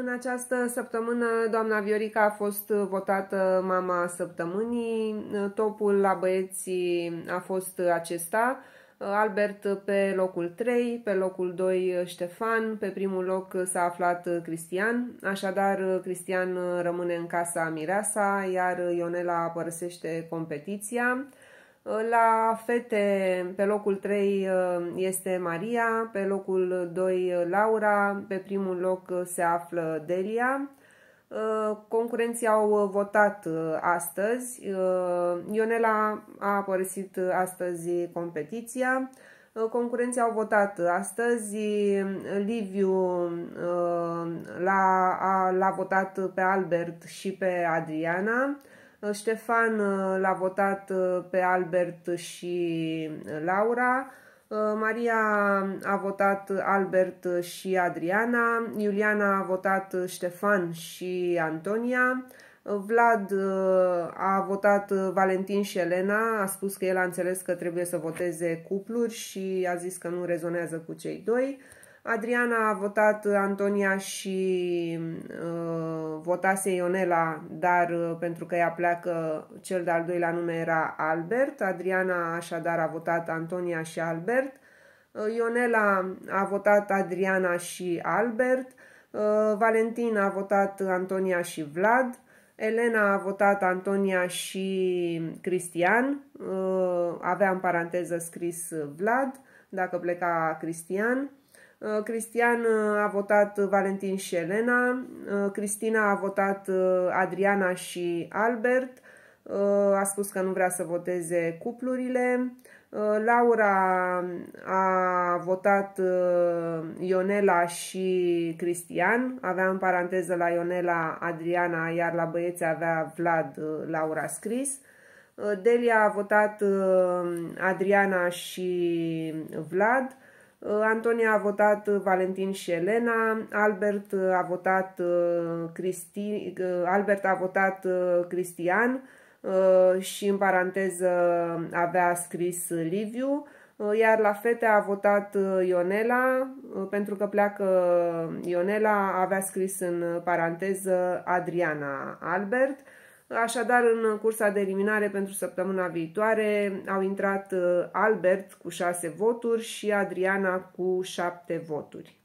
În această săptămână, doamna Viorica a fost votată mama săptămânii. Topul la băieții a fost acesta. Albert pe locul 3, pe locul 2 Ștefan, pe primul loc s-a aflat Cristian. Așadar, Cristian rămâne în casa Mireasa, iar Ionela părăsește competiția. La fete, pe locul 3 uh, este Maria, pe locul 2 uh, Laura, pe primul loc uh, se află Delia. Concurenții au votat astăzi. Ionela a părăsit astăzi competiția. Concurenții au votat astăzi. Liviu l-a, votat pe Albert și pe Adriana. Ștefan uh, l-a votat uh, pe Albert și uh, Laura, Maria a votat Albert și Adriana, Iuliana a votat Ștefan și Antonia, Vlad a votat Valentin și Elena, a spus că el a înțeles că trebuie să voteze cupluri și a zis că nu rezonează cu cei doi. Adriana a votat Antonia și uh, votase Ionela, dar uh, pentru că ea pleacă, cel de-al doilea nume era Albert. Adriana așadar a votat Antonia și Albert. Uh, Ionela a votat Adriana și Albert. Uh, Valentin a votat Antonia și Vlad. Elena a votat Antonia și Cristian. Uh, avea în paranteză scris Vlad, dacă pleca Cristian. Uh, Cristian uh, a votat Valentin și Elena, uh, Cristina a votat Adriana și Albert, a spus că nu vrea să voteze cuplurile, Laura a votat Ionela și Cristian, avea în paranteză la Ionela Adriana, iar la băieți avea Vlad Laura scris. Delia a votat Adriana și Vlad, Uh, Antonia a votat uh, Valentin și Elena, Albert uh, a votat, Cristi, Albert a votat Cristian și în paranteză avea scris Liviu, iar la fete a votat Ionela, pentru că pleacă Ionela, avea scris în paranteză Adriana Albert, Așadar, în cursa de eliminare pentru săptămâna viitoare au intrat uh, Albert cu 6 voturi și Adriana cu 7 voturi.